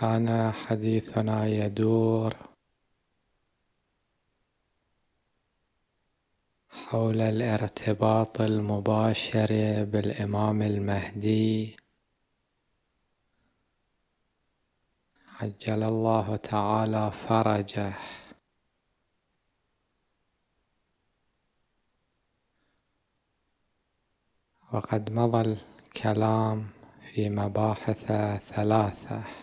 كان حديثنا يدور حول الارتباط المباشر بالإمام المهدي عجل الله تعالى فرجه وقد مضى الكلام في مباحث ثلاثه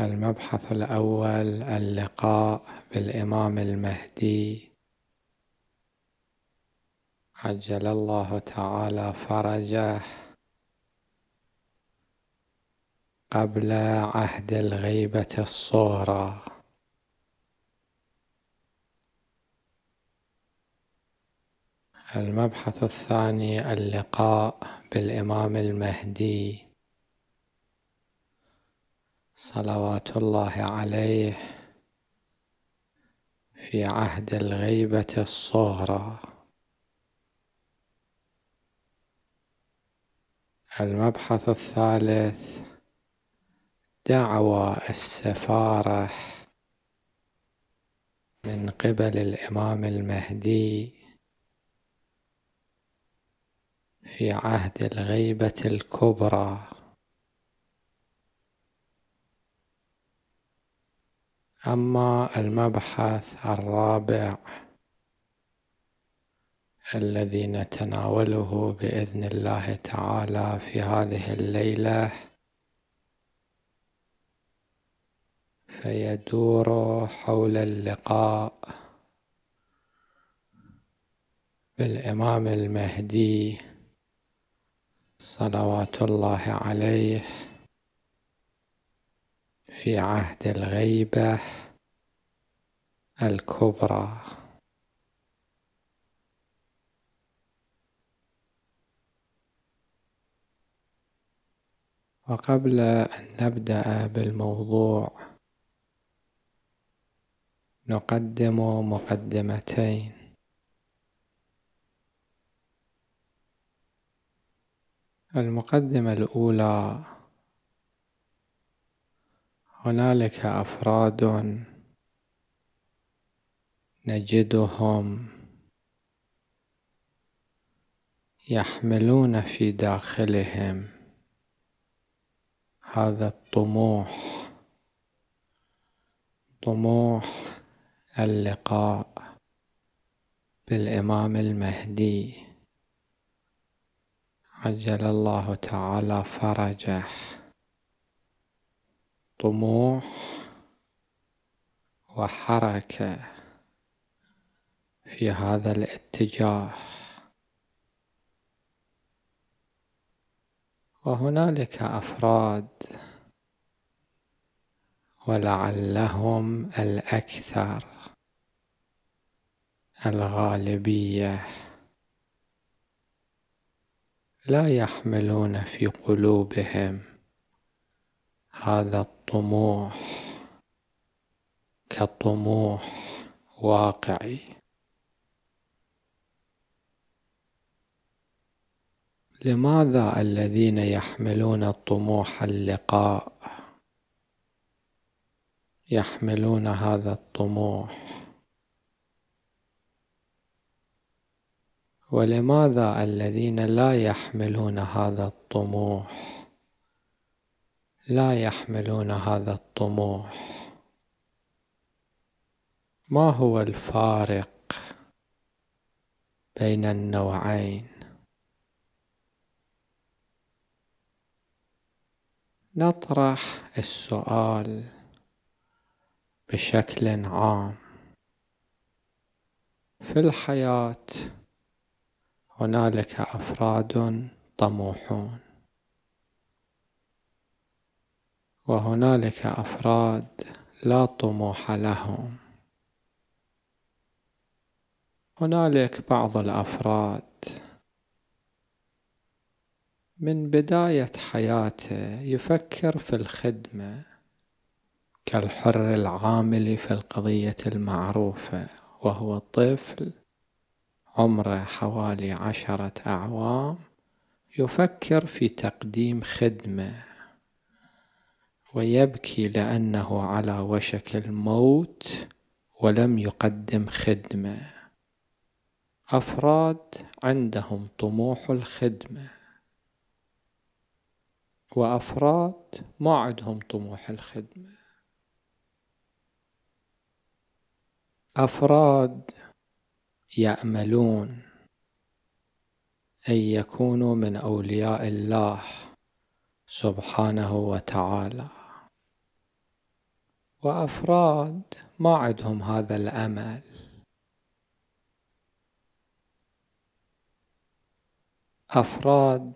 المبحث الأول اللقاء بالإمام المهدي عجل الله تعالى فرجه قبل عهد الغيبة الصغرى المبحث الثاني اللقاء بالإمام المهدي صلوات الله عليه في عهد الغيبة الصغرى المبحث الثالث دعوى السفارة من قبل الإمام المهدي في عهد الغيبة الكبرى أما المبحث الرابع الذي نتناوله بإذن الله تعالى في هذه الليلة فيدور حول اللقاء بالإمام المهدي صلوات الله عليه في عهد الغيبة الكبرى وقبل أن نبدأ بالموضوع نقدم مقدمتين المقدمة الأولى هنالك أفراد نجدهم يحملون في داخلهم هذا الطموح طموح اللقاء بالإمام المهدي عجل الله تعالى فرجه طموح وحركة في هذا الاتجاه وهنالك أفراد ولعلهم الأكثر الغالبية لا يحملون في قلوبهم هذا طموح كطموح واقعي لماذا الذين يحملون الطموح اللقاء يحملون هذا الطموح ولماذا الذين لا يحملون هذا الطموح لا يحملون هذا الطموح ما هو الفارق بين النوعين نطرح السؤال بشكل عام في الحياه هنالك افراد طموحون وهنالك أفراد لا طموح لهم هنالك بعض الأفراد من بداية حياته يفكر في الخدمة كالحر العامل في القضية المعروفة وهو طفل عمره حوالي عشرة أعوام يفكر في تقديم خدمة ويبكي لأنه على وشك الموت ولم يقدم خدمة أفراد عندهم طموح الخدمة وأفراد ما عندهم طموح الخدمة أفراد يأملون أن يكونوا من أولياء الله سبحانه وتعالى وأفراد ما عندهم هذا الأمل أفراد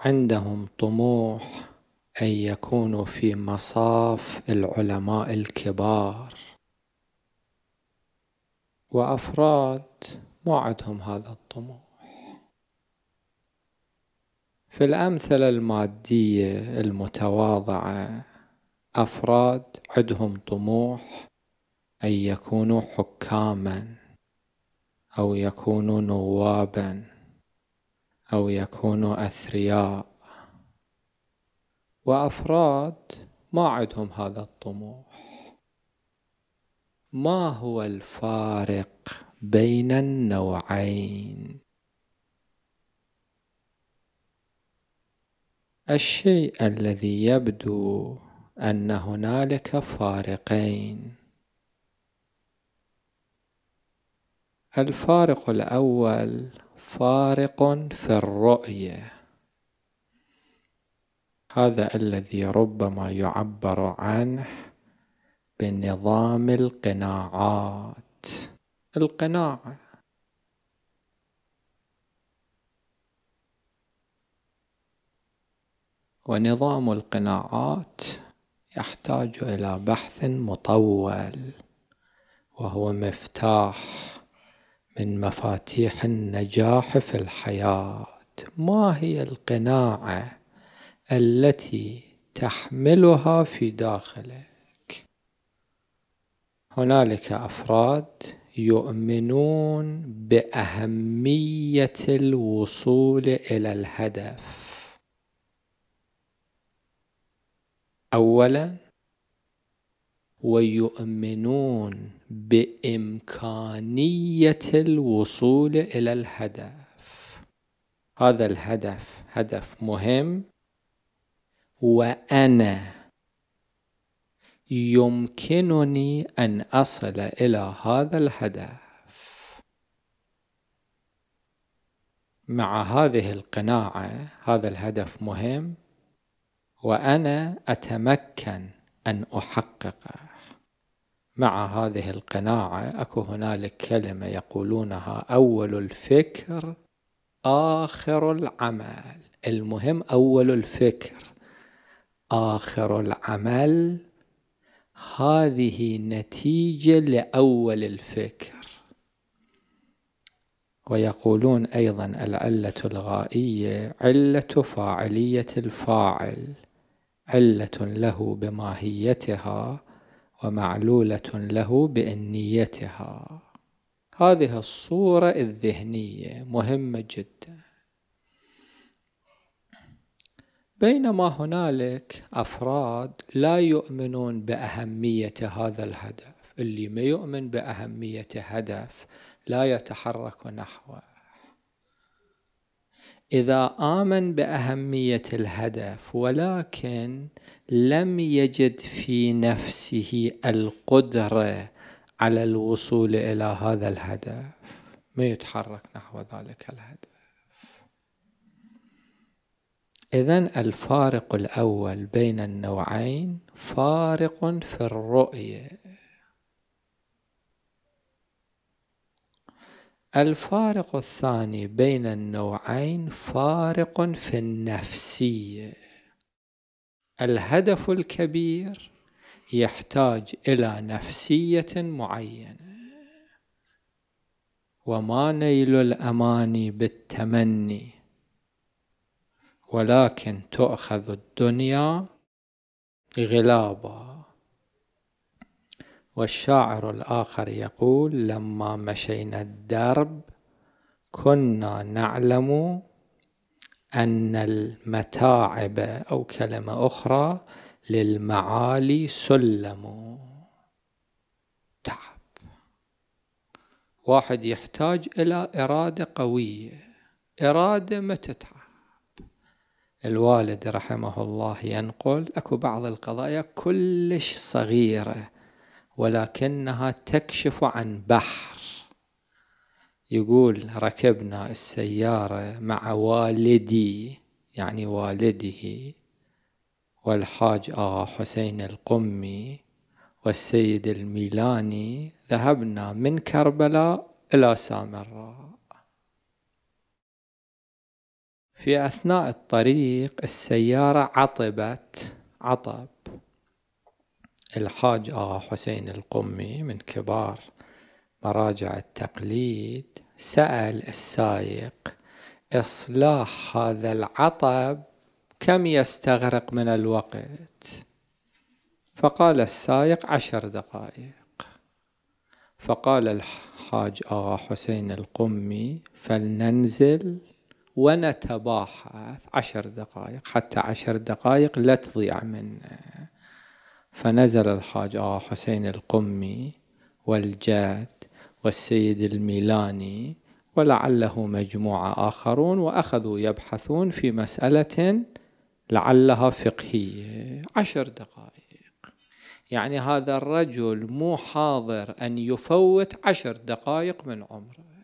عندهم طموح أن يكونوا في مصاف العلماء الكبار وأفراد ما عندهم هذا الطموح في الأمثلة المادية المتواضعة أفراد عندهم طموح أن يكونوا حكاما أو يكونوا نوابا أو يكونوا أثرياء وأفراد ما عندهم هذا الطموح ما هو الفارق بين النوعين الشيء الذي يبدو أن هنالك فارقين الفارق الأول فارق في الرؤية هذا الذي ربما يعبر عنه بنظام القناعات القناعة ونظام القناعات يحتاج إلى بحث مطول وهو مفتاح من مفاتيح النجاح في الحياة ما هي القناعة التي تحملها في داخلك هنالك أفراد يؤمنون بأهمية الوصول إلى الهدف اولا ويؤمنون بامكانيه الوصول الى الهدف هذا الهدف هدف مهم وانا يمكنني ان اصل الى هذا الهدف مع هذه القناعه هذا الهدف مهم وأنا أتمكن أن أحققه مع هذه القناعة أكو هنالك كلمة يقولونها أول الفكر آخر العمل المهم أول الفكر آخر العمل هذه نتيجة لأول الفكر ويقولون أيضا العلة الغائية علة فاعلية الفاعل علة له بماهيتها ومعلولة له بإنيتها هذه الصورة الذهنية مهمة جدا بينما هنالك أفراد لا يؤمنون بأهمية هذا الهدف اللي ما يؤمن بأهمية هدف لا يتحرك نحوه إذا آمن بأهمية الهدف ولكن لم يجد في نفسه القدرة على الوصول إلى هذا الهدف ما يتحرك نحو ذلك الهدف إذا الفارق الأول بين النوعين فارق في الرؤية الفارق الثاني بين النوعين فارق في النفسيه الهدف الكبير يحتاج الى نفسيه معينه وما نيل الاماني بالتمني ولكن تؤخذ الدنيا غلابا والشاعر الآخر يقول لما مشينا الدرب كنا نعلم أن المتاعب أو كلمة أخرى للمعالي سلم تعب واحد يحتاج إلى إرادة قوية إرادة ما تتعب الوالد رحمه الله ينقل أكو بعض القضايا كلش صغيرة ولكنها تكشف عن بحر يقول ركبنا السيارة مع والدي يعني والده والحاج آه حسين القمي والسيد الميلاني ذهبنا من كربلاء إلى سامراء في أثناء الطريق السيارة عطبت عطب الحاج آغا آه حسين القمي من كبار مراجع التقليد سأل السائق إصلاح هذا العطب كم يستغرق من الوقت فقال السائق عشر دقائق فقال الحاج آغا آه حسين القمي فلننزل ونتباحث عشر دقائق حتى عشر دقائق لا تضيع منا فنزل الحاج آه حسين القمي والجاد والسيد الميلاني ولعله مجموعة آخرون وأخذوا يبحثون في مسألة لعلها فقهية عشر دقائق يعني هذا الرجل مو حاضر أن يفوت عشر دقائق من عمره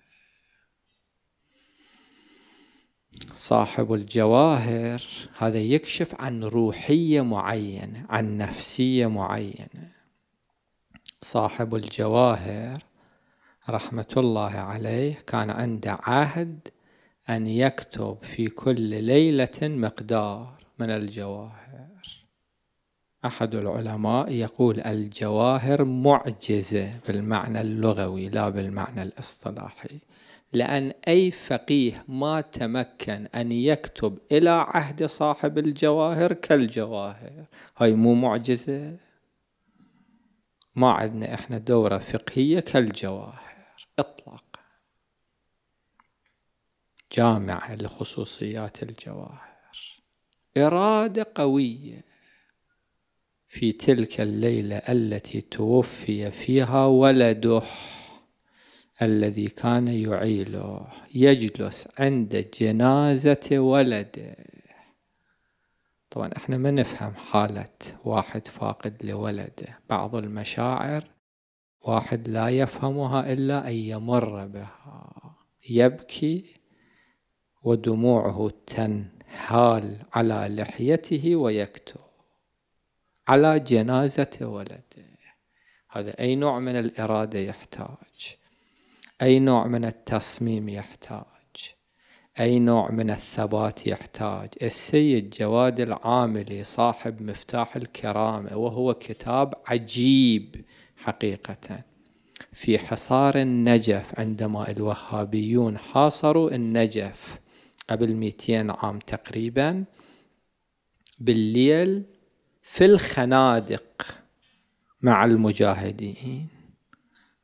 صاحب الجواهر هذا يكشف عن روحية معينة عن نفسية معينة صاحب الجواهر رحمة الله عليه كان عنده عهد أن يكتب في كل ليلة مقدار من الجواهر أحد العلماء يقول الجواهر معجزة بالمعنى اللغوي لا بالمعنى الاصطلاحي لأن أي فقيه ما تمكن أن يكتب إلى عهد صاحب الجواهر كالجواهر هاي مو معجزة ما عندنا إحنا دورة فقهية كالجواهر إطلاقا جامعة لخصوصيات الجواهر إرادة قوية في تلك الليلة التي توفي فيها ولده الذي كان يعيله يجلس عند جنازة ولده طبعا احنا ما نفهم حالة واحد فاقد لولده بعض المشاعر واحد لا يفهمها إلا أن يمر بها يبكي ودموعه تنهال على لحيته ويكتب على جنازة ولده هذا أي نوع من الإرادة يحتاج أي نوع من التصميم يحتاج أي نوع من الثبات يحتاج السيد جواد العاملي صاحب مفتاح الكرامة وهو كتاب عجيب حقيقة في حصار النجف عندما الوهابيون حاصروا النجف قبل 200 عام تقريبا بالليل في الخنادق مع المجاهدين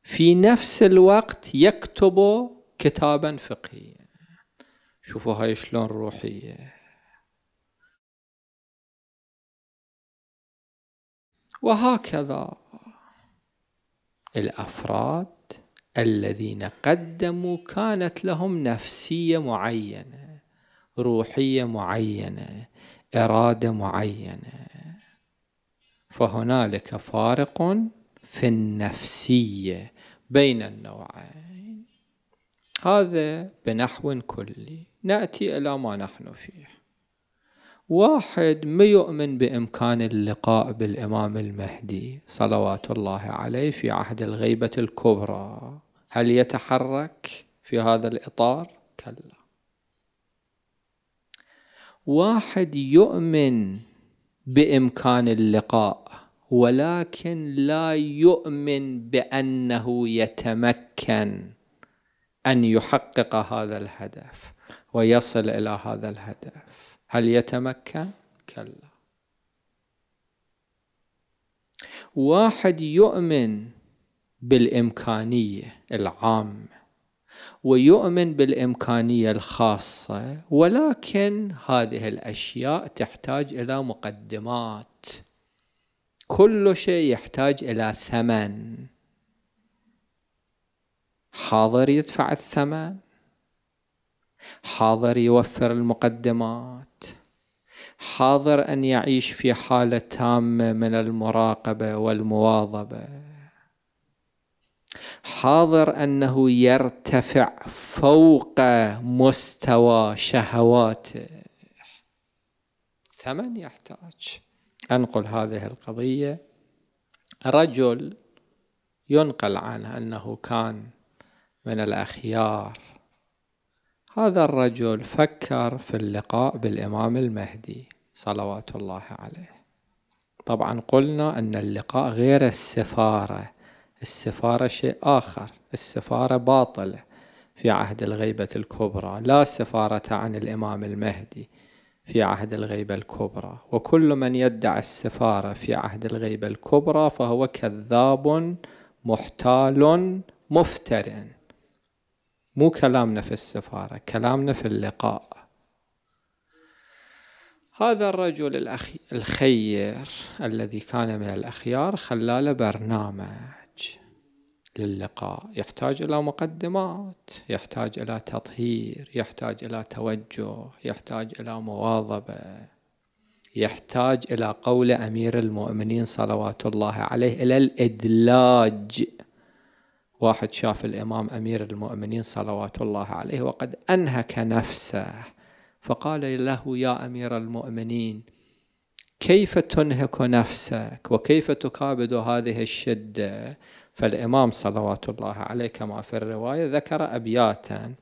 في نفس الوقت يكتب كتابا فقهيا شوفوا هاي شلون روحية وهكذا الأفراد الذين قدموا كانت لهم نفسية معينة روحية معينة إرادة معينة فهنالك فارق في النفسية بين النوعين هذا بنحو كلي نأتي إلى ما نحن فيه واحد ما يؤمن بإمكان اللقاء بالإمام المهدي صلوات الله عليه في عهد الغيبة الكبرى هل يتحرك في هذا الإطار؟ كلا واحد يؤمن بإمكان اللقاء ولكن لا يؤمن بانه يتمكن ان يحقق هذا الهدف ويصل الى هذا الهدف هل يتمكن كلا واحد يؤمن بالامكانيه العامه ويؤمن بالامكانيه الخاصه ولكن هذه الاشياء تحتاج الى مقدمات كل شيء يحتاج إلى ثمن حاضر يدفع الثمن حاضر يوفر المقدمات حاضر أن يعيش في حالة تامة من المراقبة والمواظبة حاضر أنه يرتفع فوق مستوى شهواته ثمن يحتاج أنقل هذه القضية رجل ينقل عنه أنه كان من الأخيار هذا الرجل فكر في اللقاء بالإمام المهدي صلوات الله عليه طبعا قلنا أن اللقاء غير السفارة السفارة شيء آخر السفارة باطلة في عهد الغيبة الكبرى لا سفارة عن الإمام المهدي في عهد الغيبة الكبرى وكل من يدعي السفارة في عهد الغيبة الكبرى فهو كذاب محتال مفتر مو كلامنا في السفارة كلامنا في اللقاء هذا الرجل الأخي الخير الذي كان من الأخيار خلال برنامج للقاء يحتاج إلى مقدمات يحتاج إلى تطهير يحتاج إلى توجه يحتاج إلى مواظبة يحتاج إلى قول أمير المؤمنين صلوات الله عليه إلى الإدلاج واحد شاف الإمام أمير المؤمنين صلوات الله عليه وقد أنهك نفسه فقال له يا أمير المؤمنين كيف تنهك نفسك وكيف تكابد هذه الشدة فالإمام صلوات الله عليه كما في الرواية ذكر أبياتا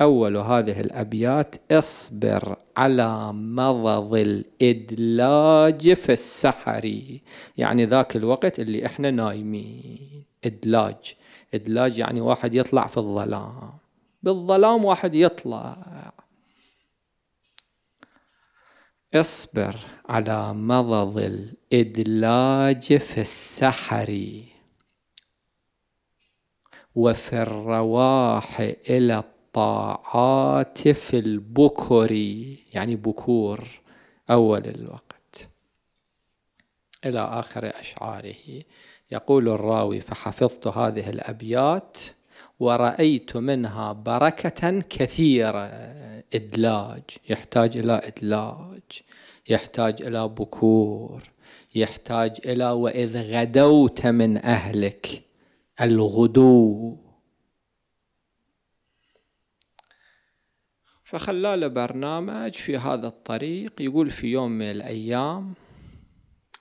أول هذه الأبيات اصبر على مضض الإدلاج في السحر يعني ذاك الوقت اللي احنا نايمين إدلاج إدلاج يعني واحد يطلع في الظلام بالظلام واحد يطلع اصبر على مضض الإدلاج في السحر وفي الرواح إلى الطاعات في البكر يعني بكور أول الوقت إلى آخر أشعاره يقول الراوي فحفظت هذه الأبيات ورأيت منها بركة كثيرة إدلاج يحتاج إلى إدلاج يحتاج إلى بكور يحتاج إلى وإذ غدوت من أهلك الغدو فخلى له برنامج في هذا الطريق يقول في يوم من الأيام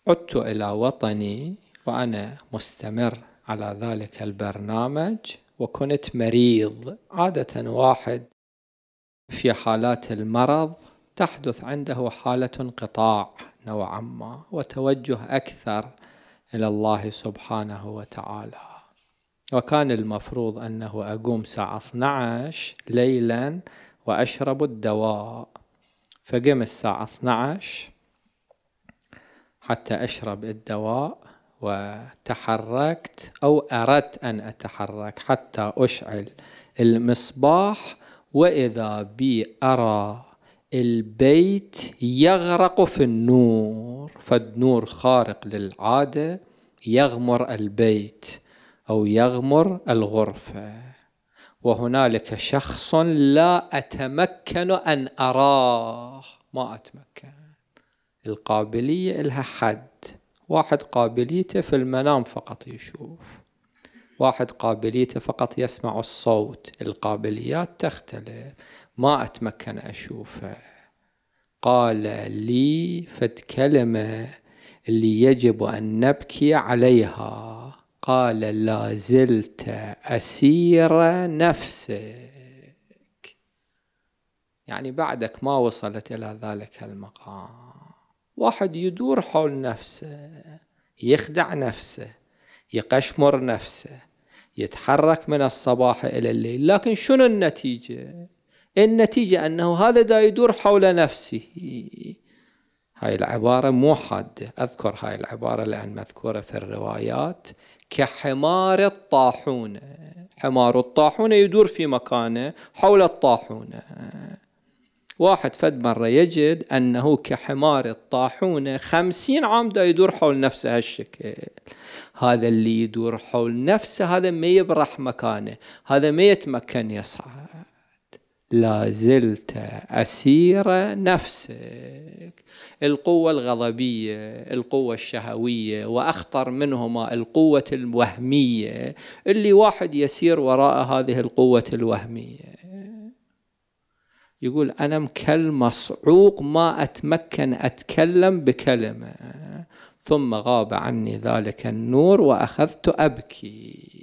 عدت إلى وطني وأنا مستمر على ذلك البرنامج وكنت مريض عادة واحد في حالات المرض تحدث عنده حالة انقطاع نوعا ما وتوجه أكثر إلى الله سبحانه وتعالى وكان المفروض أنه أقوم الساعة 12 ليلا وأشرب الدواء فقم الساعة 12 حتى أشرب الدواء وتحركت أو أردت أن أتحرك حتى أشعل المصباح وإذا بي أرى البيت يغرق في النور فالنور خارق للعادة يغمر البيت أو يغمر الغرفة وهنالك شخص لا أتمكن أن أراه ما أتمكن القابلية إلها حد واحد قابليته في المنام فقط يشوف واحد قابليته فقط يسمع الصوت القابليات تختلف ما أتمكن أشوفه قال لي فد كلمة اللي يجب أن نبكي عليها قال لا زلت أسير نفسك يعني بعدك ما وصلت إلى ذلك المقام واحد يدور حول نفسه يخدع نفسه يقشمر نفسه يتحرك من الصباح إلى الليل لكن شنو النتيجة النتيجة أنه هذا دا يدور حول نفسه هاي العبارة مو حادة أذكر هاي العبارة لأن مذكورة في الروايات كحمار الطاحونة حمار الطاحونة يدور في مكانه حول الطاحونة واحد فد مرة يجد أنه كحمار الطاحونة خمسين عام دا يدور حول نفسه هالشكل هذا اللي يدور حول نفسه هذا ما يبرح مكانه هذا ما يتمكن يصعد لا زلت أسير نفسك القوة الغضبية القوة الشهوية وأخطر منهما القوة الوهمية اللي واحد يسير وراء هذه القوة الوهمية يقول أنا مكلمة مصعوق ما أتمكن أتكلم بكلمة ثم غاب عني ذلك النور وأخذت أبكي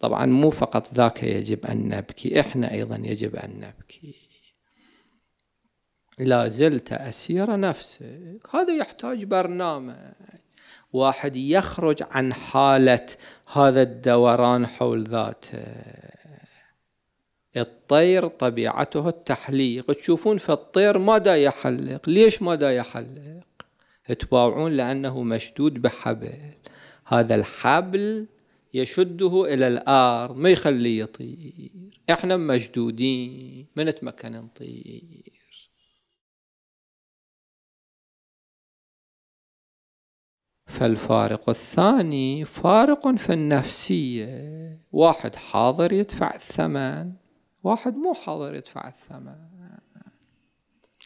طبعا مو فقط ذاك يجب أن نبكي إحنا أيضا يجب أن نبكي لا زلت أسير نفسك هذا يحتاج برنامج واحد يخرج عن حالة هذا الدوران حول ذاته الطير طبيعته التحليق تشوفون في الطير ماذا يحلق ليش ماذا يحلق تباوعون لأنه مشدود بحبل هذا الحبل يشده إلى الآر ما يخليه يطير إحنا مشدودين ما نتمكن نطير فالفارق الثاني فارق في النفسية واحد حاضر يدفع الثمن واحد مو حاضر يدفع الثمن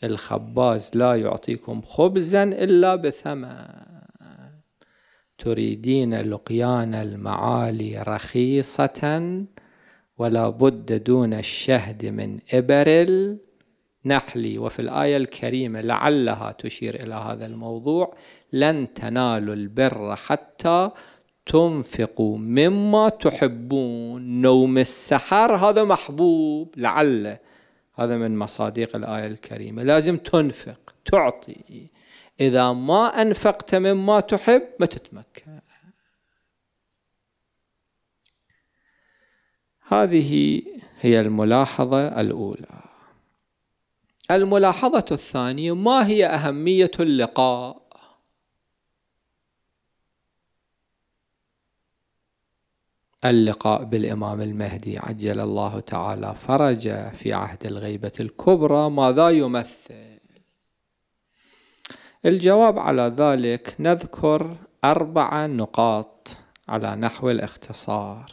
الخباز لا يعطيكم خبزا إلا بثمن تريدين لقيان المعالي رخيصة ولا بد دون الشهد من إبر النحل وفي الآية الكريمة لعلها تشير إلى هذا الموضوع لن تنالوا البر حتى تنفقوا مما تحبون نوم السحر هذا محبوب لعله هذا من مصادق الآية الكريمة لازم تنفق تعطي إذا ما أنفقت مما تحب ما تتمكن هذه هي الملاحظة الأولى الملاحظة الثانية ما هي أهمية اللقاء اللقاء بالإمام المهدي عجل الله تعالى فرج في عهد الغيبة الكبرى ماذا يمثل الجواب على ذلك نذكر أربع نقاط على نحو الاختصار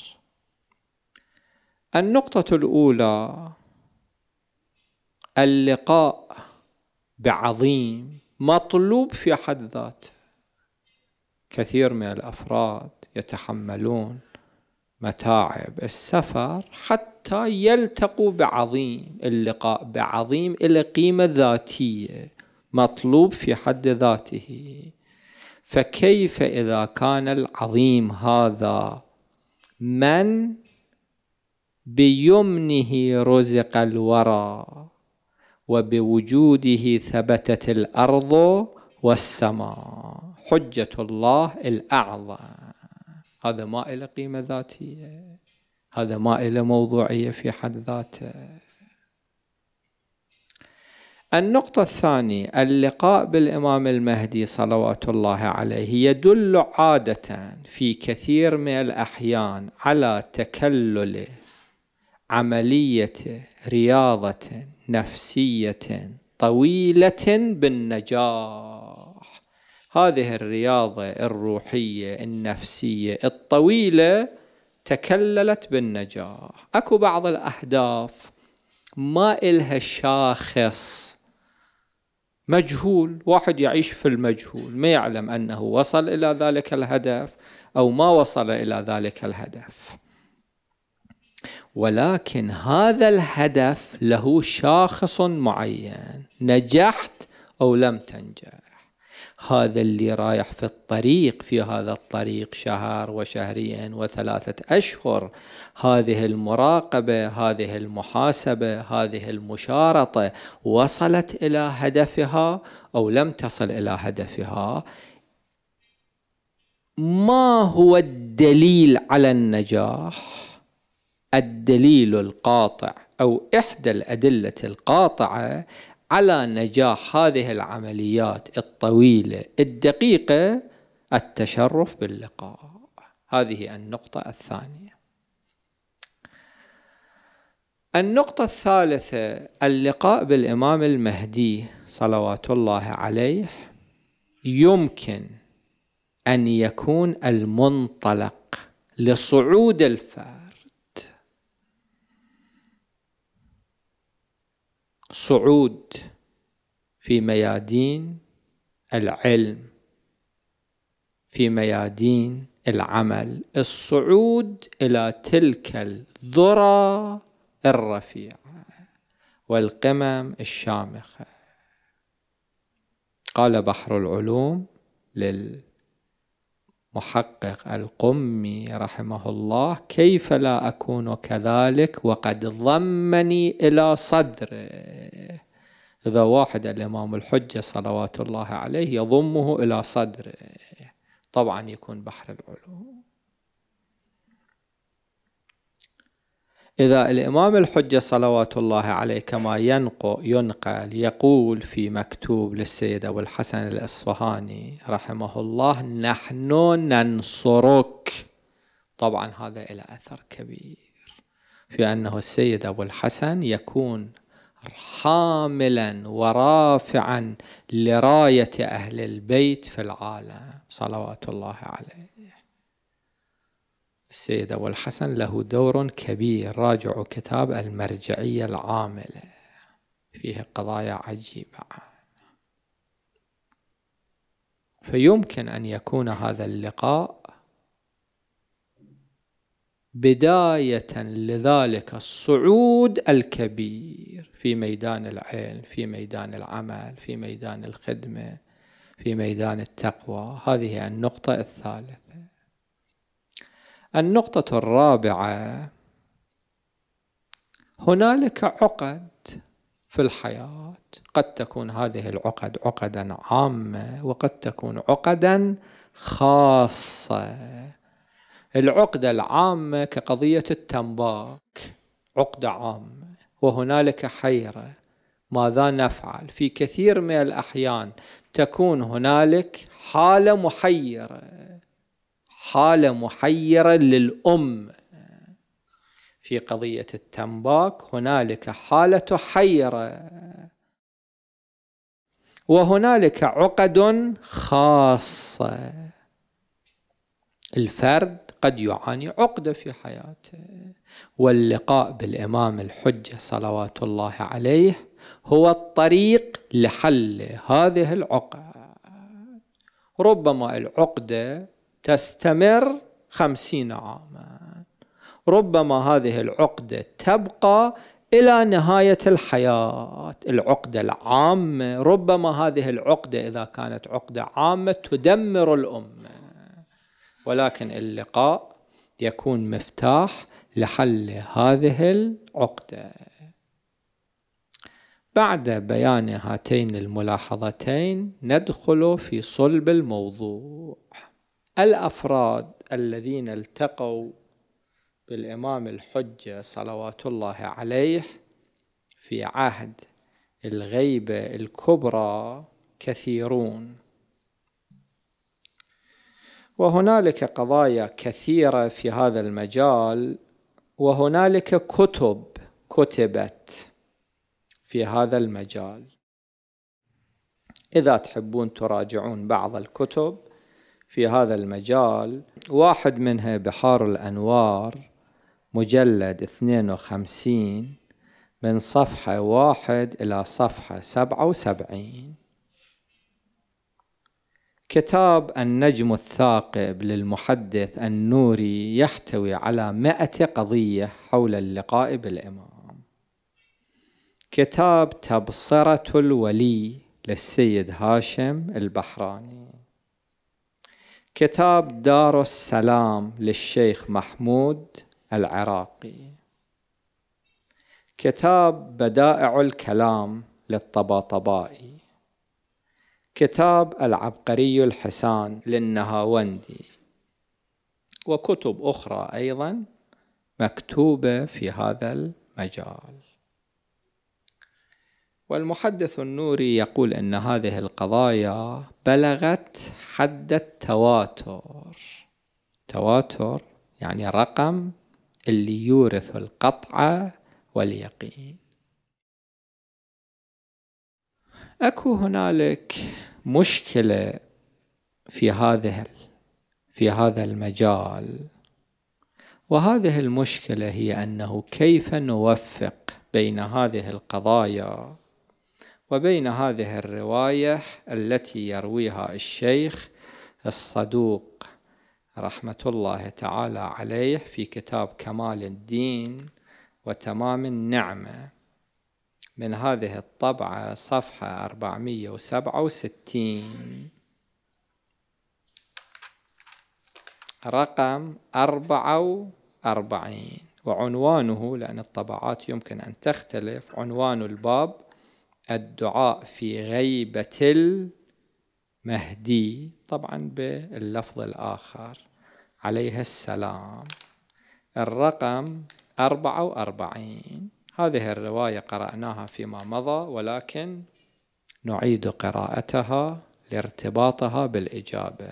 النقطة الأولى اللقاء بعظيم مطلوب في حد ذاته كثير من الأفراد يتحملون متاعب السفر حتى يلتقوا بعظيم اللقاء بعظيم إلى قيمة ذاتية مطلوب في حد ذاته فكيف إذا كان العظيم هذا من بيمنه رزق الورى وبوجوده ثبتت الأرض والسماء حجة الله الأعظم هذا ما إلى قيمة ذاتية هذا ما إلى موضوعية في حد ذاته النقطة الثانية اللقاء بالإمام المهدي صلوات الله عليه يدل عادة في كثير من الأحيان على تكلل عملية رياضة نفسية طويلة بالنجاح هذه الرياضة الروحية النفسية الطويلة تكللت بالنجاح اكو بعض الأهداف ما إلها شاخص مجهول واحد يعيش في المجهول ما يعلم أنه وصل إلى ذلك الهدف أو ما وصل إلى ذلك الهدف ولكن هذا الهدف له شاخص معين نجحت أو لم تنجح هذا اللي رايح في الطريق في هذا الطريق شهر وشهرين وثلاثة أشهر هذه المراقبة هذه المحاسبة هذه المشارطة وصلت إلى هدفها أو لم تصل إلى هدفها ما هو الدليل على النجاح الدليل القاطع أو إحدى الأدلة القاطعة على نجاح هذه العمليات الطويلة الدقيقة التشرف باللقاء هذه النقطة الثانية النقطة الثالثة اللقاء بالإمام المهدي صلوات الله عليه يمكن أن يكون المنطلق لصعود الفرد صعود في ميادين العلم في ميادين العمل الصعود الى تلك الذرة الرفيعه والقمم الشامخه قال بحر العلوم لل محقق القمي رحمه الله كيف لا أكون كذلك وقد ضمني إلى صدره إذا واحد الإمام الحجة صلوات الله عليه يضمه إلى صدره طبعا يكون بحر العلوم إذا الإمام الحجة صلوات الله عليه كما ينقل يقول في مكتوب للسيد أبو الحسن الإصفهاني رحمه الله نحن ننصرك طبعا هذا إلى أثر كبير في أنه السيد أبو الحسن يكون حاملا ورافعا لراية أهل البيت في العالم صلوات الله عليه السيد أبو الحسن له دور كبير راجع كتاب المرجعية العاملة فيه قضايا عجيبة فيمكن أن يكون هذا اللقاء بداية لذلك الصعود الكبير في ميدان العلم في ميدان العمل في ميدان الخدمة في ميدان التقوى هذه النقطة الثالثة النقطة الرابعة هنالك عقد في الحياة قد تكون هذه العقد عقدا عامة وقد تكون عقدا خاصة العقدة العامة كقضية التنباك عقدة عامة وهنالك حيرة ماذا نفعل في كثير من الأحيان تكون هنالك حالة محيرة حالة محيرة للأم في قضية التنباك هنالك حالة حيرة وهنالك عقد خاصة الفرد قد يعاني عقدة في حياته واللقاء بالإمام الحجة صلوات الله عليه هو الطريق لحل هذه العقد ربما العقدة تستمر خمسين عاما ربما هذه العقدة تبقى إلى نهاية الحياة العقدة العامة ربما هذه العقدة إذا كانت عقدة عامة تدمر الأمة ولكن اللقاء يكون مفتاح لحل هذه العقدة بعد بيان هاتين الملاحظتين ندخل في صلب الموضوع الأفراد الذين التقوا بالإمام الحجة صلوات الله عليه في عهد الغيبة الكبرى كثيرون وهنالك قضايا كثيرة في هذا المجال وهنالك كتب كتبت في هذا المجال إذا تحبون تراجعون بعض الكتب في هذا المجال واحد منها بحار الأنوار مجلد 52 من صفحة واحد إلى صفحة سبعة وسبعين كتاب النجم الثاقب للمحدث النوري يحتوي على مائة قضية حول اللقاء بالإمام كتاب تبصرة الولي للسيد هاشم البحراني كتاب دار السلام للشيخ محمود العراقي كتاب بدائع الكلام للطباطبائي كتاب العبقري الحسان للنهاوندي وكتب أخرى أيضا مكتوبة في هذا المجال والمحدث النوري يقول أن هذه القضايا بلغت حد التواتر تواتر يعني رقم اللي يورث القطع واليقين اكو هنالك مشكله في هذه في هذا المجال وهذه المشكله هي انه كيف نوفق بين هذه القضايا وبين هذه الرواية التي يرويها الشيخ الصدوق رحمة الله تعالى عليه في كتاب كمال الدين وتمام النعمة من هذه الطبعة صفحة 467 رقم 44 وعنوانه لأن الطبعات يمكن أن تختلف عنوان الباب الدعاء في غيبة المهدي طبعا باللفظ الآخر عليه السلام الرقم أربعة وأربعين هذه الرواية قرأناها فيما مضى ولكن نعيد قراءتها لارتباطها بالإجابة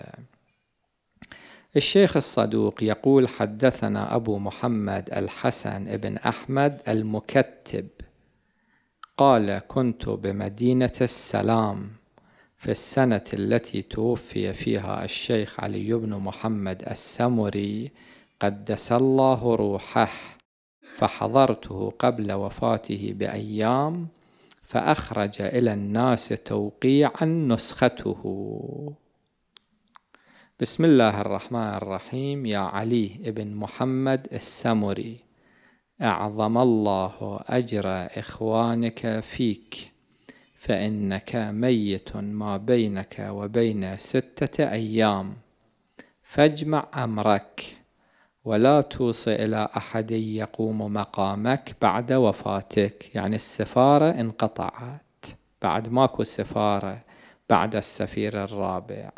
الشيخ الصدوق يقول حدثنا أبو محمد الحسن بن أحمد المكتب قال كنت بمدينة السلام في السنة التي توفي فيها الشيخ علي بن محمد السمري قدس الله روحه فحضرته قبل وفاته بأيام فأخرج إلى الناس توقيعا نسخته بسم الله الرحمن الرحيم يا علي بن محمد السمري أعظم الله أجر إخوانك فيك فإنك ميت ما بينك وبين ستة أيام فاجمع أمرك ولا توصي إلى أحد يقوم مقامك بعد وفاتك يعني السفارة انقطعت بعد ماكو سفارة بعد السفير الرابع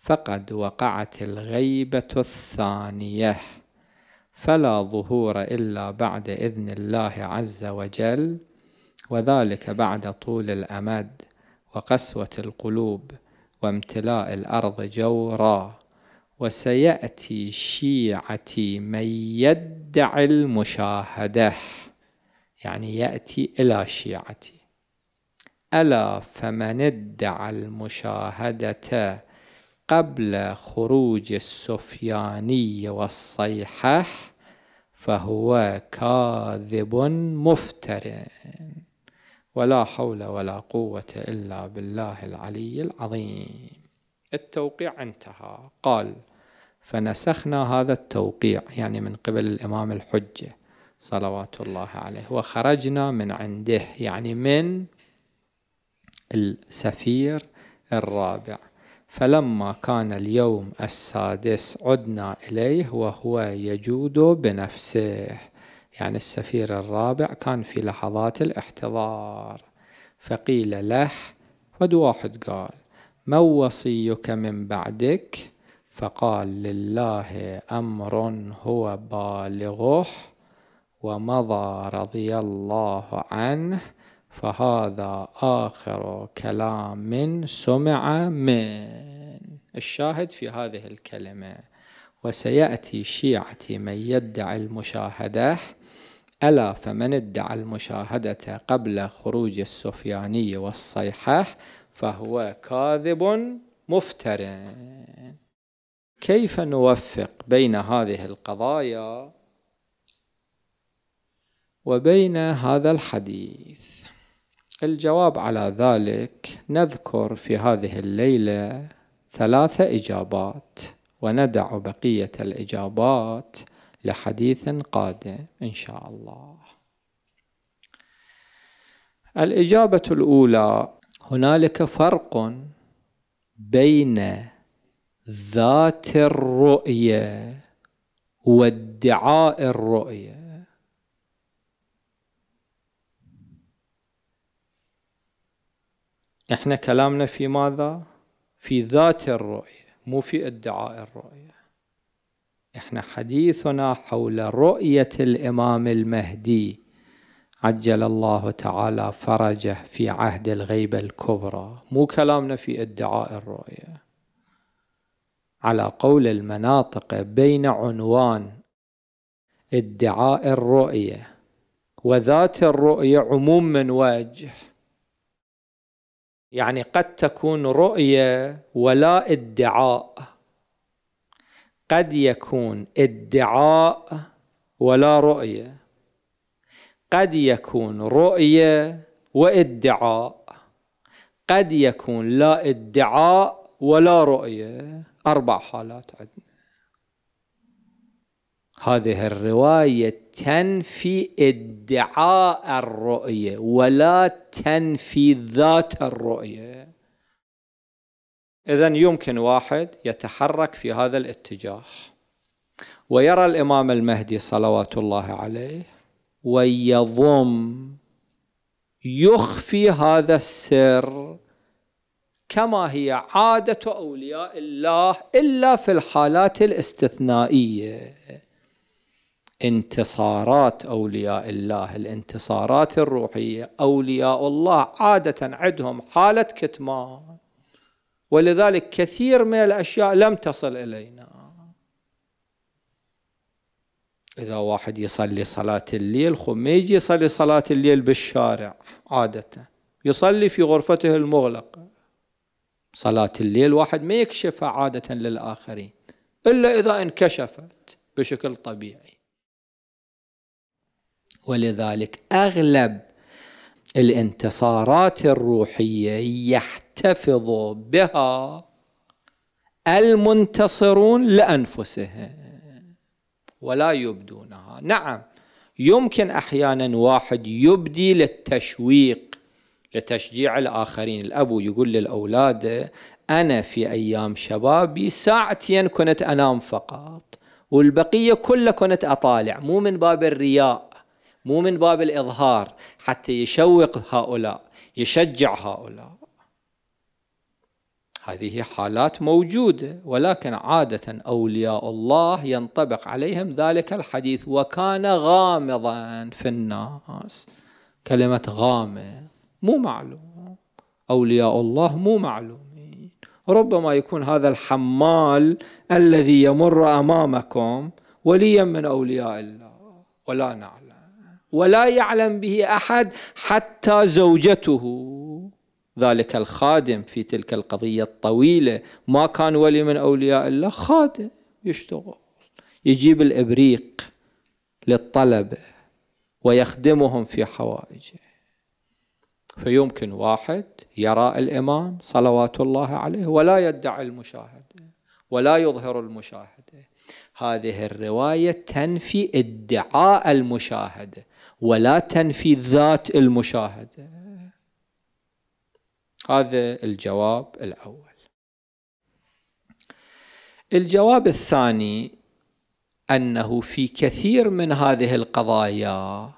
فقد وقعت الغيبة الثانية فلا ظهور إلا بعد إذن الله عز وجل وذلك بعد طول الأمد وقسوة القلوب وامتلاء الأرض جورا وسيأتي شيعتي من يدعي المشاهدة يعني يأتي إلى شيعتي ألا فمن ادعى المشاهدة قبل خروج السفياني والصيحة فهو كاذب مفتر ولا حول ولا قوة إلا بالله العلي العظيم التوقيع انتهى قال فنسخنا هذا التوقيع يعني من قبل الإمام الحجة صلوات الله عليه وخرجنا من عنده يعني من السفير الرابع فلما كان اليوم السادس عدنا إليه وهو يجود بنفسه يعني السفير الرابع كان في لحظات الاحتضار فقيل له فد واحد قال ما وصيك من بعدك فقال لله أمر هو بالغه ومضى رضي الله عنه فهذا آخر كلام سمع من الشاهد في هذه الكلمة وسيأتي شيعة من يدعي المشاهدة ألا فمن ادعى المشاهدة قبل خروج السفياني والصيحة فهو كاذب مفتر كيف نوفق بين هذه القضايا وبين هذا الحديث الجواب على ذلك نذكر في هذه الليلة ثلاث إجابات وندع بقية الإجابات لحديث قادم إن شاء الله الإجابة الأولى هنالك فرق بين ذات الرؤية وادعاء الرؤيه احنا كلامنا في ماذا في ذات الرؤية مو في ادعاء الرؤية احنا حديثنا حول رؤية الإمام المهدي عجل الله تعالى فرجه في عهد الغيبة الكبرى مو كلامنا في ادعاء الرؤية على قول المناطق بين عنوان ادعاء الرؤية وذات الرؤية عموم من وجه يعني قد تكون رؤيه ولا ادعاء قد يكون ادعاء ولا رؤيه قد يكون رؤيه وادعاء قد يكون لا ادعاء ولا رؤيه اربع حالات عندنا هذه الرواية تنفي ادعاء الرؤية ولا تنفي ذات الرؤية إذا يمكن واحد يتحرك في هذا الاتجاه ويرى الإمام المهدي صلوات الله عليه ويضم يخفي هذا السر كما هي عادة أولياء الله إلا في الحالات الاستثنائية انتصارات أولياء الله الانتصارات الروحية أولياء الله عادة عندهم حالة كتمان ولذلك كثير من الأشياء لم تصل إلينا إذا واحد يصلي صلاة الليل ما يجي يصلي صلاة الليل بالشارع عادة يصلي في غرفته المغلقة صلاة الليل واحد ما يكشفها عادة للآخرين إلا إذا انكشفت بشكل طبيعي ولذلك أغلب الانتصارات الروحية يحتفظ بها المنتصرون لأنفسهم ولا يبدونها نعم يمكن أحيانا واحد يبدي للتشويق لتشجيع الآخرين الأب يقول للأولاد أنا في أيام شبابي ساعتين كنت أنام فقط والبقية كلها كنت أطالع مو من باب الرياء مو من باب الإظهار حتى يشوق هؤلاء يشجع هؤلاء هذه حالات موجودة ولكن عادة أولياء الله ينطبق عليهم ذلك الحديث وكان غامضا في الناس كلمة غامض مو معلوم أولياء الله مو معلومين ربما يكون هذا الحمال الذي يمر أمامكم وليا من أولياء الله ولا نعلم ولا يعلم به أحد حتى زوجته ذلك الخادم في تلك القضية الطويلة ما كان ولي من أولياء الله خادم يشتغل يجيب الإبريق للطلبة ويخدمهم في حوائجه فيمكن واحد يرى الإمام صلوات الله عليه ولا يدعي المشاهدة ولا يظهر المشاهدة هذه الرواية تنفي ادعاء المشاهدة ولا تنفي ذات المشاهدة هذا الجواب الأول الجواب الثاني أنه في كثير من هذه القضايا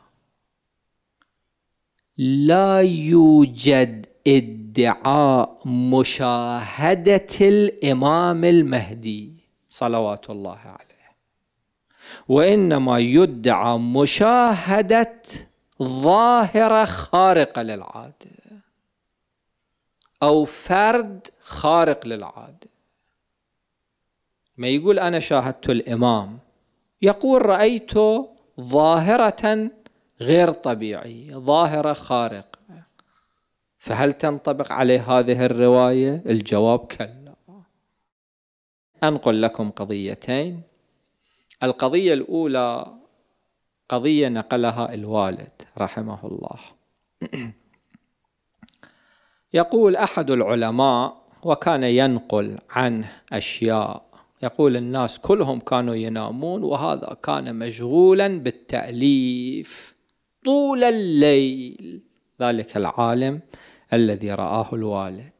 لا يوجد ادعاء مشاهدة الإمام المهدي صلوات الله عليه وإنما يدعى مشاهدة ظاهرة خارقة للعادة أو فرد خارق للعادة ما يقول أنا شاهدت الإمام يقول رأيت ظاهرة غير طبيعية ظاهرة خارقة فهل تنطبق عليه هذه الرواية؟ الجواب كلا أنقل لكم قضيتين القضية الأولى قضية نقلها الوالد رحمه الله يقول أحد العلماء وكان ينقل عنه أشياء يقول الناس كلهم كانوا ينامون وهذا كان مشغولا بالتأليف طول الليل ذلك العالم الذي رآه الوالد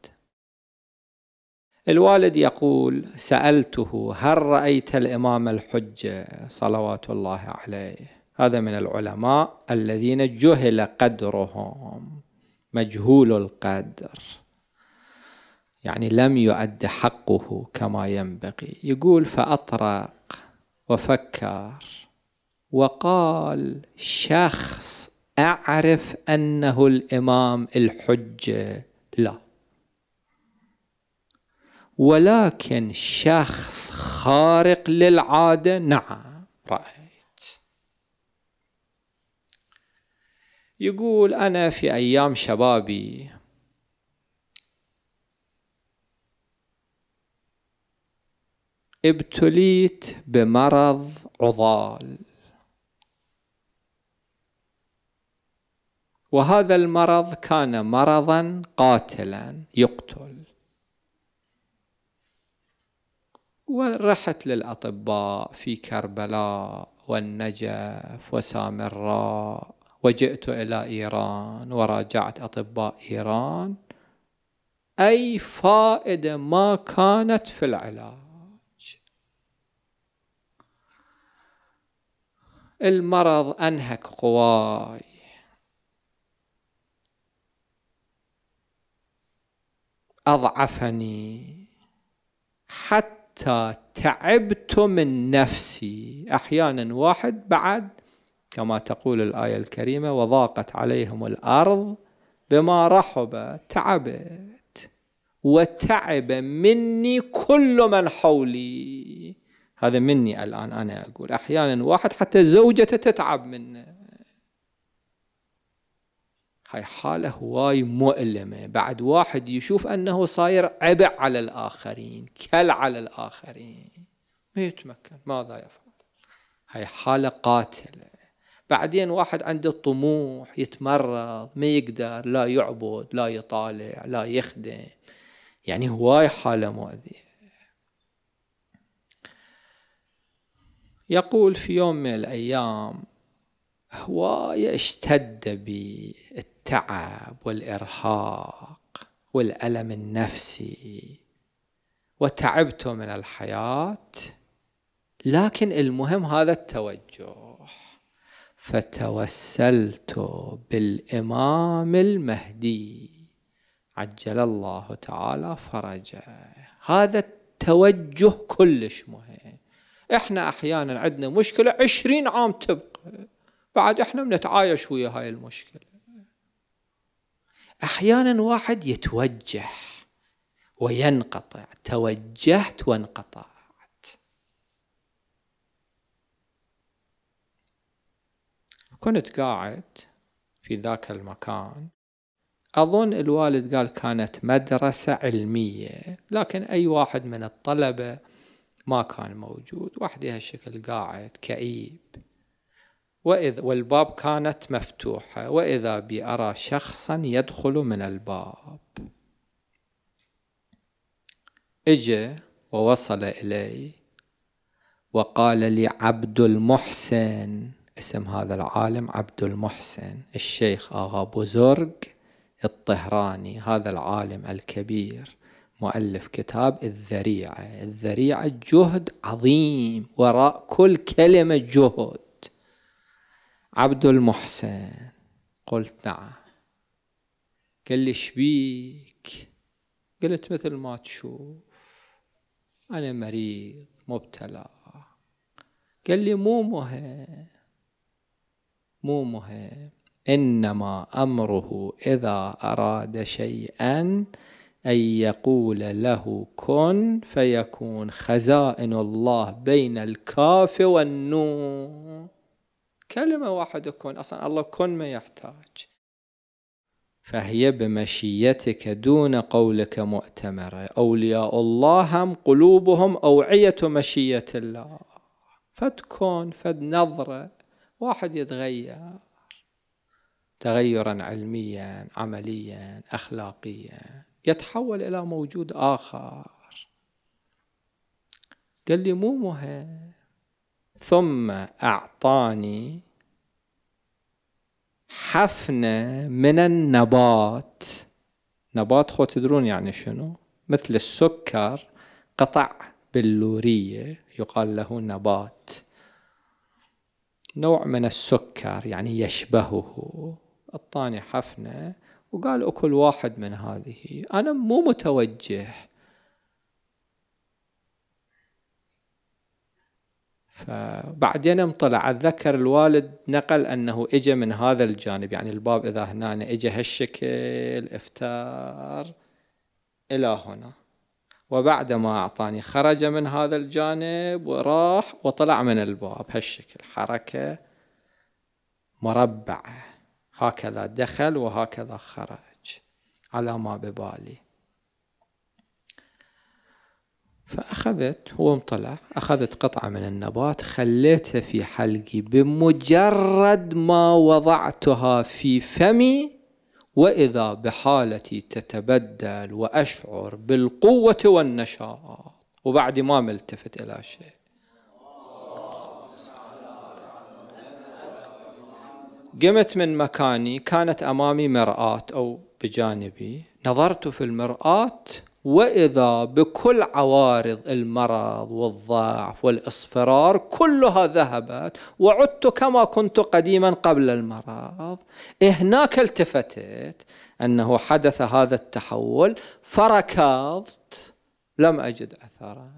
الوالد يقول سألته هل رأيت الإمام الحجة صلوات الله عليه هذا من العلماء الذين جهل قدرهم مجهول القدر يعني لم يؤد حقه كما ينبغي يقول فأطرق وفكر وقال شخص أعرف أنه الإمام الحجة لا ولكن شخص خارق للعادة نعم رأيت يقول أنا في أيام شبابي ابتليت بمرض عضال وهذا المرض كان مرضا قاتلا يقتل ورحت للأطباء في كربلاء والنجف وسامراء وجئت إلى إيران وراجعت أطباء إيران أي فائدة ما كانت في العلاج المرض أنهك قواي أضعفني حتى حتى تعبت من نفسي احيانا واحد بعد كما تقول الايه الكريمه وضاقت عليهم الارض بما رحب تعبت وتعب مني كل من حولي هذا مني الان انا اقول احيانا واحد حتى زوجته تتعب منه هاي حالة هواي مؤلمة بعد واحد يشوف أنه صاير عبء على الآخرين كل على الآخرين ما يتمكن ماذا يفعل هاي حالة قاتلة بعدين واحد عنده طموح يتمرض ما يقدر لا يعبد لا يطالع لا يخدم يعني هواي حالة مؤذية يقول في يوم من الأيام هواي اشتد بي التعب والارهاق والالم النفسي وتعبت من الحياه لكن المهم هذا التوجه فتوسلت بالامام المهدي عجل الله تعالى فرجه هذا التوجه كلش مهم احنا احيانا عندنا مشكله عشرين عام تبقى بعد احنا بنتعايش ويا هاي المشكله احيانا واحد يتوجه وينقطع توجهت وانقطعت كنت قاعد في ذاك المكان أظن الوالد قال كانت مدرسة علمية لكن أي واحد من الطلبة ما كان موجود وحدي هالشكل قاعد كئيب وإذ والباب كانت مفتوحة وإذا بي أرى شخصا يدخل من الباب إجا ووصل إلي وقال لي عبد المحسن اسم هذا العالم عبد المحسن الشيخ آغا بزرق الطهراني هذا العالم الكبير مؤلف كتاب الذريعة الذريعة جهد عظيم وراء كل كلمة جهد عبد المحسن قلت نعم قال لي شبيك قلت مثل ما تشوف أنا مريض مبتلى قال لي مو مهم مو مهم إنما أمره إذا أراد شيئا أن يقول له كن فيكون خزائن الله بين الكاف والنون كلمة واحد يكون أصلا الله كن ما يحتاج فهي بمشيتك دون قولك مؤتمرة أولياء الله هم قلوبهم أوعية مشية الله فتكون فد نظرة واحد يتغير تغيرا علميا عمليا أخلاقيا يتحول إلى موجود آخر قال لي مو مهم ثم أعطاني حفنة من النبات نبات خو تدرون يعني شنو مثل السكر قطع بلورية يقال له نبات نوع من السكر يعني يشبهه أعطاني حفنة وقال أكل واحد من هذه أنا مو متوجه فبعدين انطلع اتذكر الوالد نقل انه اجى من هذا الجانب يعني الباب اذا هنا اجى هالشكل افتار الى هنا وبعد ما اعطاني خرج من هذا الجانب وراح وطلع من الباب هالشكل حركه مربعه هكذا دخل وهكذا خرج على ما ببالي فأخذت هو مطلع أخذت قطعة من النبات خليتها في حلقي بمجرد ما وضعتها في فمي وإذا بحالتي تتبدل وأشعر بالقوة والنشاط وبعد ما ملتفت إلى شيء قمت من مكاني كانت أمامي مرآة أو بجانبي نظرت في المرآة وإذا بكل عوارض المرض والضعف والإصفرار كلها ذهبت وعدت كما كنت قديما قبل المرض هناك التفتت أنه حدث هذا التحول فركضت لم أجد أثرا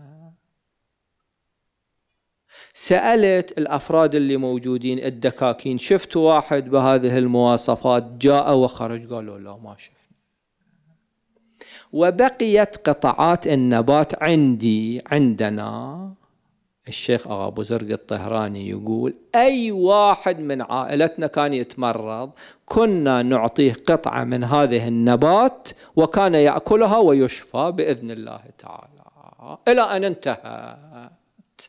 سألت الأفراد اللي موجودين الدكاكين شفت واحد بهذه المواصفات جاء وخرج قالوا لا ما شفت وبقيت قطعات النبات عندي عندنا الشيخ أبو زرق الطهراني يقول أي واحد من عائلتنا كان يتمرض كنا نعطيه قطعة من هذه النبات وكان يأكلها ويشفى بإذن الله تعالى إلى أن انتهت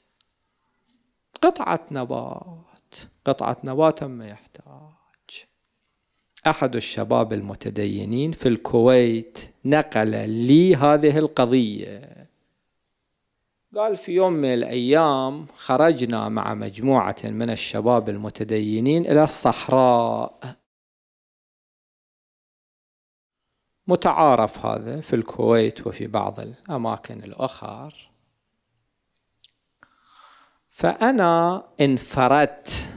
قطعة نبات قطعة نبات ما يحتاج أحد الشباب المتدينين في الكويت نقل لي هذه القضية قال في يوم من الأيام خرجنا مع مجموعة من الشباب المتدينين إلى الصحراء متعارف هذا في الكويت وفي بعض الأماكن الأخر فأنا انفردت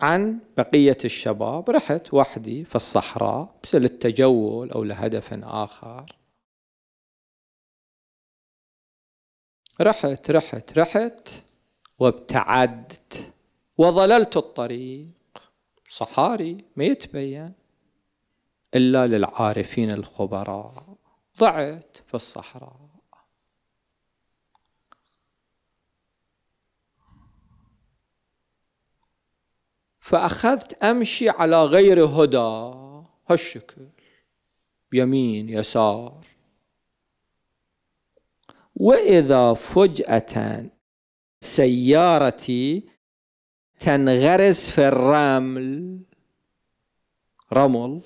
عن بقية الشباب رحت وحدي في الصحراء بس للتجول أو لهدف آخر رحت رحت رحت وابتعدت وظللت الطريق صحاري ما يتبين إلا للعارفين الخبراء ضعت في الصحراء فأخذت أمشي على غير هدى هالشكل يمين يسار وإذا فجأة سيارتي تنغرس في الرمل رمل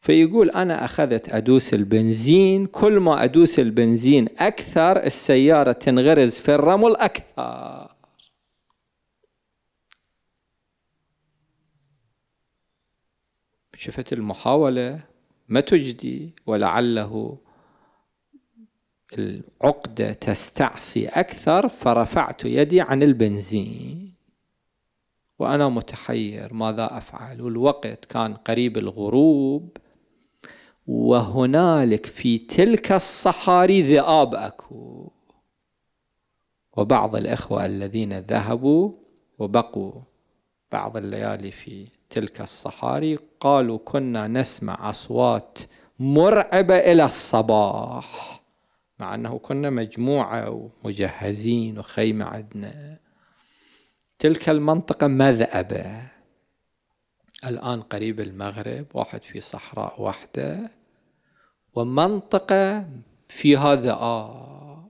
فيقول أنا أخذت أدوس البنزين كل ما أدوس البنزين أكثر السيارة تنغرز في الرمل أكثر شفت المحاولة ما تجدي ولعله العقدة تستعصي أكثر فرفعت يدي عن البنزين وأنا متحير ماذا أفعل والوقت كان قريب الغروب وهنالك في تلك الصحاري ذئاب أكو وبعض الإخوة الذين ذهبوا وبقوا بعض الليالي في تلك الصحاري قالوا كنا نسمع أصوات مرعبة إلى الصباح مع أنه كنا مجموعة ومجهزين وخيمة عندنا تلك المنطقة مذأبة الآن قريب المغرب واحد في صحراء واحدة ومنطقة فيها ذئاب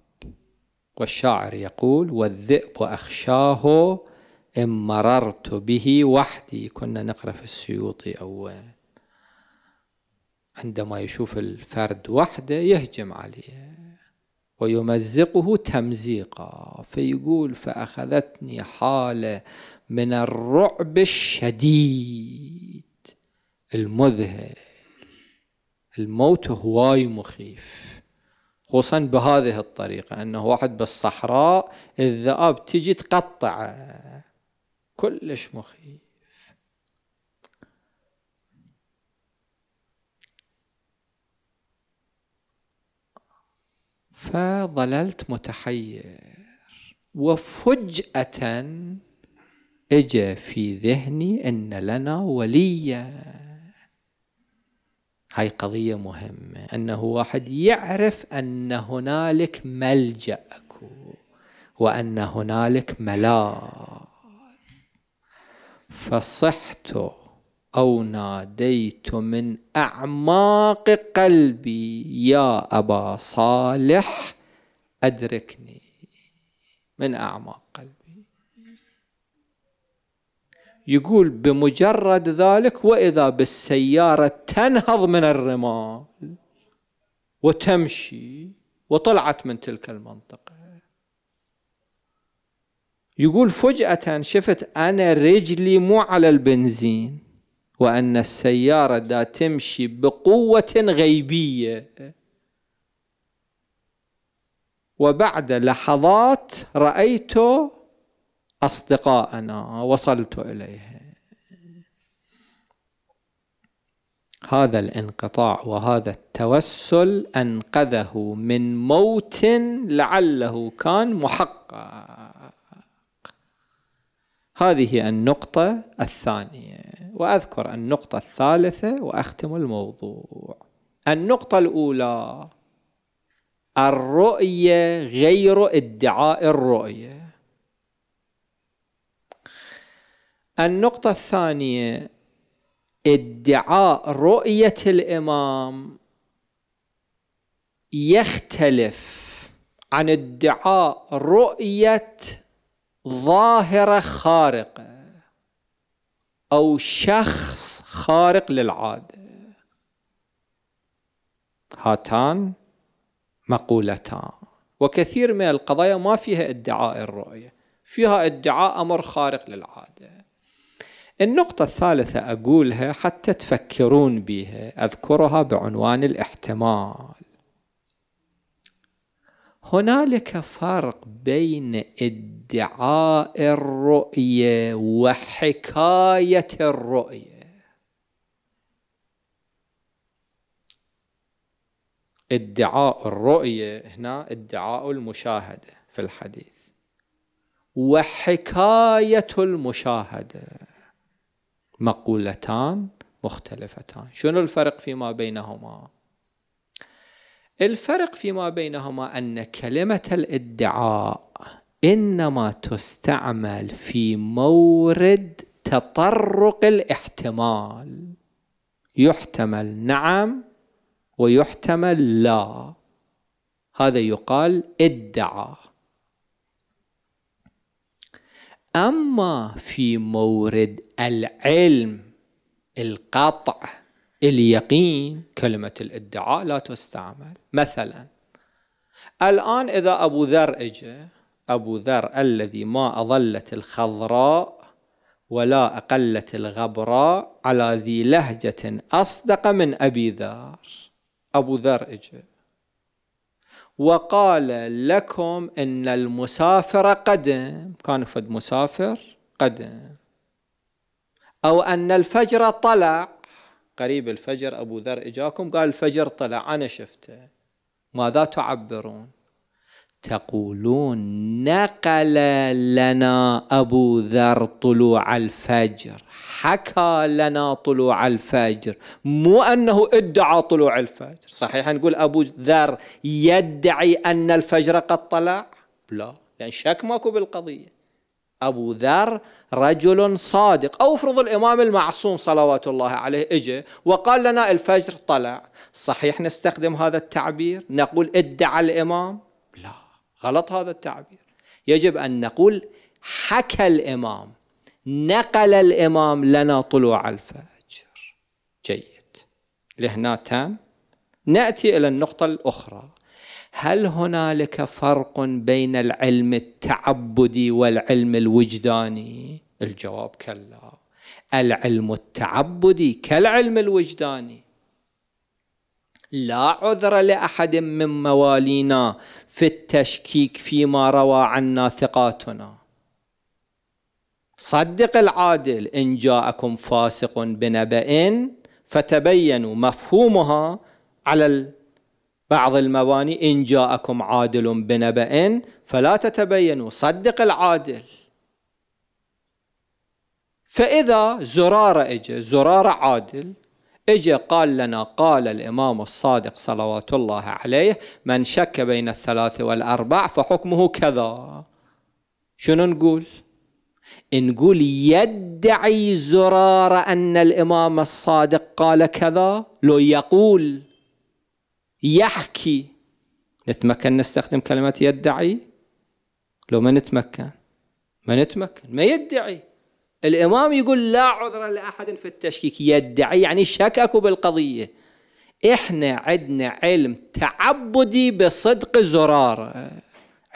والشاعر يقول والذئب أخشاه إن مررت به وحدي كنا نقرأ في السيوطي أو عندما يشوف الفرد وحده يهجم عليه ويمزقه تمزيقا فيقول فأخذتني حالة من الرعب الشديد المذهل الموت هواي مخيف خصوصا بهذه الطريقة أنه واحد بالصحراء الذئاب تجي تقطعه كلش مخيف فظللت متحير وفجأة اجى في ذهني ان لنا وليا هاي قضية مهمة انه واحد يعرف ان هنالك ملجأ اكو وان هنالك ملاك فصحت أو ناديت من أعماق قلبي يا أبا صالح أدركني من أعماق قلبي يقول بمجرد ذلك وإذا بالسيارة تنهض من الرمال وتمشي وطلعت من تلك المنطقة يقول فجأة شفت أنا رجلي مو على البنزين وأن السيارة دا تمشي بقوة غيبية وبعد لحظات رأيت أصدقائنا وصلت إليهم هذا الانقطاع وهذا التوسل انقذه من موت لعله كان محقق هذه النقطة الثانية وأذكر النقطة الثالثة وأختم الموضوع النقطة الأولى الرؤية غير ادعاء الرؤية النقطة الثانية ادعاء رؤية الإمام يختلف عن ادعاء رؤية ظاهرة خارقة أو شخص خارق للعادة هاتان مقولتان وكثير من القضايا ما فيها ادعاء الرؤية فيها ادعاء أمر خارق للعادة النقطة الثالثة أقولها حتى تفكرون بها أذكرها بعنوان الاحتمال هنالك فرق بين ادعاء الرؤيه وحكايه الرؤيه ادعاء الرؤيه هنا ادعاء المشاهده في الحديث وحكايه المشاهده مقولتان مختلفتان شنو الفرق فيما بينهما الفرق فيما بينهما أن كلمة الادعاء إنما تستعمل في مورد تطرق الاحتمال يحتمل نعم ويحتمل لا هذا يقال ادعى أما في مورد العلم القطع اليقين كلمة الادعاء لا تستعمل مثلا الآن إذا أبو ذر إجا أبو ذر الذي ما أظلت الخضراء ولا أقلت الغبراء على ذي لهجة أصدق من أبي ذر أبو ذر إجا وقال لكم إن المسافر قدم كان فد مسافر قدم أو أن الفجر طلع قريب الفجر أبو ذر إجاكم قال الفجر طلع أنا شفته ماذا تعبرون تقولون نقل لنا أبو ذر طلوع الفجر حكى لنا طلوع الفجر مو أنه ادعى طلوع الفجر صحيح نقول أبو ذر يدعي أن الفجر قد طلع لا لأن يعني شك ماكو بالقضية أبو ذر رجل صادق أو افرض الإمام المعصوم صلوات الله عليه إجا وقال لنا الفجر طلع صحيح نستخدم هذا التعبير نقول ادعى الإمام لا غلط هذا التعبير يجب أن نقول حكى الإمام نقل الإمام لنا طلوع الفجر جيد لهنا تام نأتي إلى النقطة الأخرى هل هنالك فرق بين العلم التعبدي والعلم الوجداني الجواب كلا العلم التعبدي كالعلم الوجداني لا عذر لاحد من موالينا في التشكيك فيما روى عنا ثقاتنا صدق العادل ان جاءكم فاسق بنبأ فتبينوا مفهومها على بعض المواني إن جاءكم عادل بنبأ فلا تتبينوا صدق العادل فإذا زرارة إجا زرارة عادل إجا قال لنا قال الإمام الصادق صلوات الله عليه من شك بين الثلاث والأربع فحكمه كذا شنو نقول نقول يدعي زرارة أن الإمام الصادق قال كذا لو يقول يحكي نتمكن نستخدم كلمة يدعي لو ما نتمكن ما نتمكن ما يدعي الإمام يقول لا عذر لأحد في التشكيك يدعي يعني شككوا بالقضية إحنا عندنا علم تعبدي بصدق زرار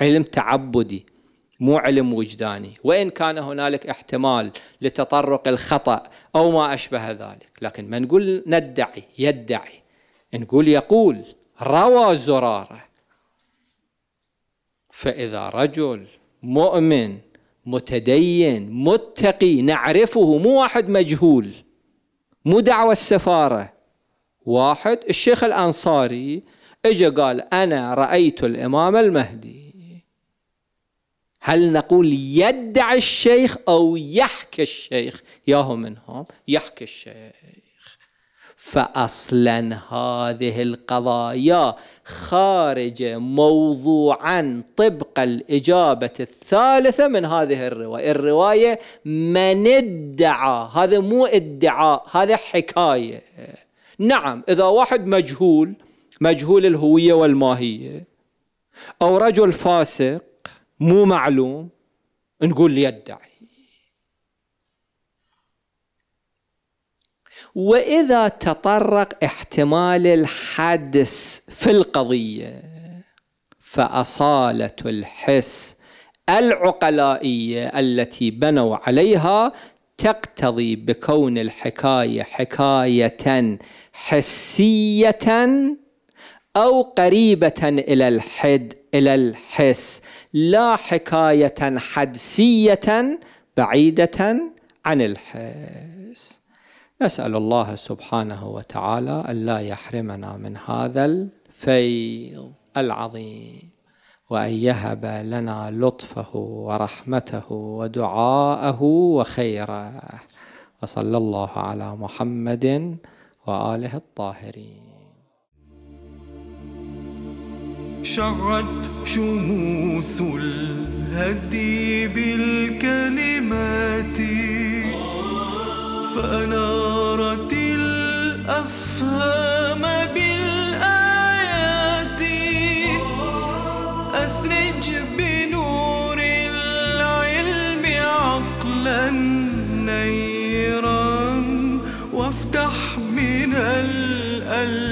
علم تعبدي مو علم وجداني وإن كان هنالك احتمال لتطرق الخطأ أو ما أشبه ذلك لكن ما نقول ندعي يدعي نقول يقول روى زراره فإذا رجل مؤمن متدين متقي نعرفه مو واحد مجهول مو دعوة السفارة واحد الشيخ الأنصاري إجا قال أنا رأيت الإمام المهدي هل نقول يدعي الشيخ أو يحكي الشيخ ياهو منهم يحكي الشيخ فاصلا هذه القضايا خارجه موضوعا طبق الاجابه الثالثه من هذه الروايه، الروايه من ادعى، هذا مو ادعاء، هذا حكايه. نعم اذا واحد مجهول مجهول الهويه والماهيه او رجل فاسق مو معلوم نقول يدعي واذا تطرق احتمال الحدس في القضيه فاصاله الحس العقلائيه التي بنوا عليها تقتضي بكون الحكايه حكايه حسيه او قريبه الى الحد الى الحس لا حكايه حدسيه بعيده عن الحس نسأل الله سبحانه وتعالى ألا يحرمنا من هذا الفيض العظيم وأن يهب لنا لطفه ورحمته ودعاءه وخيره وصلى الله على محمد وآله الطاهرين شعت شموس الهدي بالكلمات فأنارت الأفهام بالآيات أسرج بنور العلم عقلا نيرا وافتح من الألم